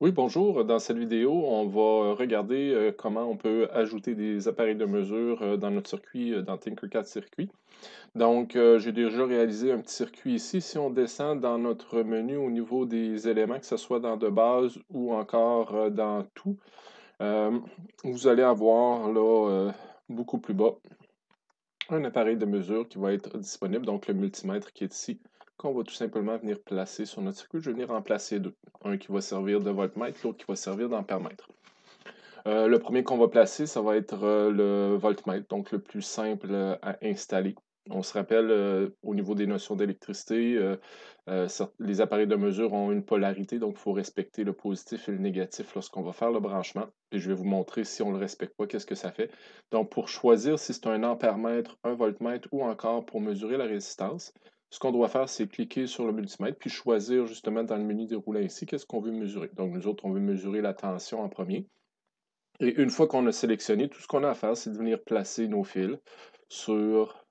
Oui, bonjour. Dans cette vidéo, on va euh, regarder euh, comment on peut ajouter des appareils de mesure euh, dans notre circuit, dans Tinkercad Circuit. Donc, j'ai déjà réalisé un petit circuit ici. Si on descend dans notre menu au niveau des éléments, que ce soit dans de base ou encore dans tout, vous allez avoir là, beaucoup plus bas, un appareil de mesure qui va être disponible, donc le multimètre qui est ici qu'on va tout simplement venir placer sur notre circuit. Je vais venir en placer deux. Un qui va servir de voltmètre, l'autre qui va servir d'ampèremètre. Euh, le premier qu'on va placer, ça va être euh, le voltmètre, donc le plus simple euh, à installer. On se rappelle euh, au niveau des notions d'électricité, les appareils de mesure ont une polarité, donc il faut respecter le positif et le négatif lorsqu'on va faire le branchement. Et je vais vous montrer si on ne le respecte pas, qu'est-ce que ça fait. Donc pour choisir si c'est un ampère-mètre, un voltmètre ou encore pour mesurer la résistance, ce qu'on doit faire, c'est cliquer sur le multimètre, puis choisir justement dans le menu déroulant ici, qu'est-ce qu'on veut mesurer. Donc nous autres, on veut mesurer la tension en premier. Et une fois qu'on a sélectionné, tout ce qu'on a à faire, c'est de venir placer nos fils sur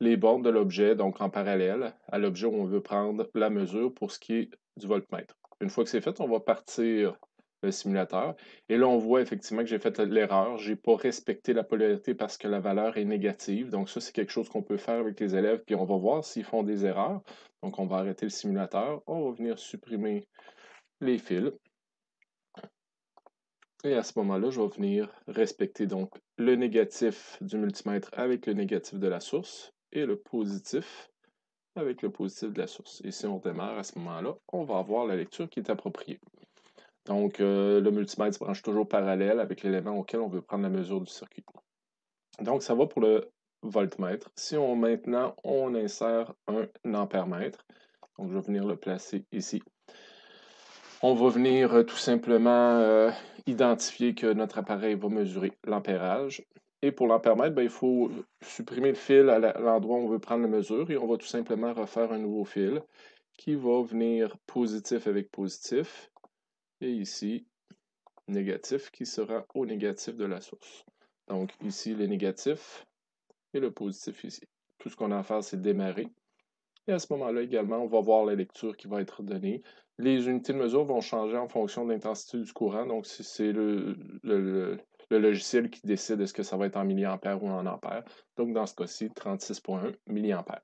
les bornes de l'objet, donc en parallèle à l'objet où on veut prendre la mesure pour ce qui est du voltmètre. Une fois que c'est fait, on va partir euh, simulateur. Et là, on voit effectivement que j'ai fait l'erreur. j'ai pas respecté la polarité parce que la valeur est négative. Donc, ça, c'est quelque chose qu'on peut faire avec les élèves. Puis, on va voir s'ils font des erreurs. Donc, on va arrêter le simulateur. On va venir supprimer les fils. Et à ce moment-là, je vais venir respecter donc le négatif du multimètre avec le négatif de la source et le positif avec le positif de la source. Et si on démarre à ce moment-là, on va avoir la lecture qui est appropriée. Donc, euh, le multimètre se branche toujours parallèle avec l'élément auquel on veut prendre la mesure du circuit. Donc, ça va pour le voltmètre. Si on maintenant on insère un ampèremètre, donc je vais venir le placer ici. On va venir euh, tout simplement euh, identifier que notre appareil va mesurer l'ampérage. Et pour l'ampèremètre, ben, il faut supprimer le fil à l'endroit où on veut prendre la mesure et on va tout simplement refaire un nouveau fil qui va venir positif avec positif et ici, négatif qui sera au négatif de la source. Donc ici, le négatif et le positif ici. Tout ce qu'on a à faire, c'est démarrer. Et à ce moment-là également, on va voir la lecture qui va être donnée. Les unités de mesure vont changer en fonction de l'intensité du courant. Donc, c'est le, logiciel qui décide est-ce que ça va être en milliampères ou en ampères. Donc, dans ce cas-ci, 36,1 milliampères.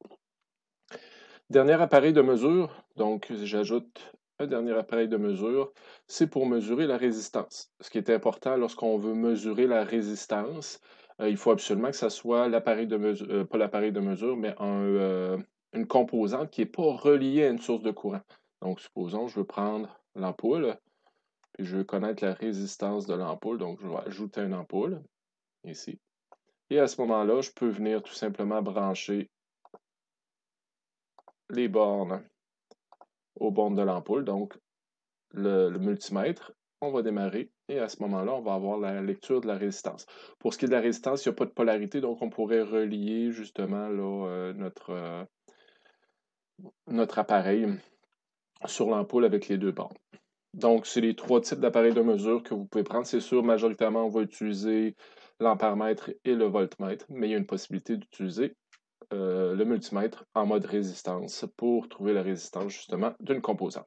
Dernier appareil de mesure, donc j'ajoute dernier appareil de mesure, c'est pour mesurer la résistance. Ce qui est important lorsqu'on veut mesurer la résistance, euh, il faut absolument que ce soit l'appareil de mesure, euh, pas l'appareil de mesure, mais euh, une composante qui n'est pas reliée à une source de courant. Donc, supposons, que je veux prendre l'ampoule, puis je veux connaître la résistance de l'ampoule, donc je vais ajouter une ampoule, ici. Et à ce moment-là, je peux venir tout simplement brancher les bornes aux bornes de l'ampoule, donc le, multimètre. On va démarrer et à ce moment-là, on va avoir la lecture de la résistance. Pour ce qui est de la résistance, il n'y a pas de polarité, donc on pourrait relier justement euh, notre, euh, notre appareil sur l'ampoule avec les deux bornes. Donc, c'est les trois types d'appareils de mesure que vous pouvez prendre. C'est sûr, majoritairement, on va utiliser l'ampèremètre et le voltmètre, mais il y a une possibilité d'utiliser euh, le multimètre en mode résistance pour trouver la résistance justement d'une composante.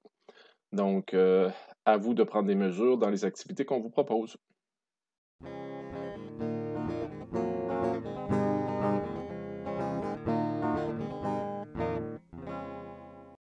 Donc, euh, à vous de prendre des mesures dans les activités qu'on vous propose.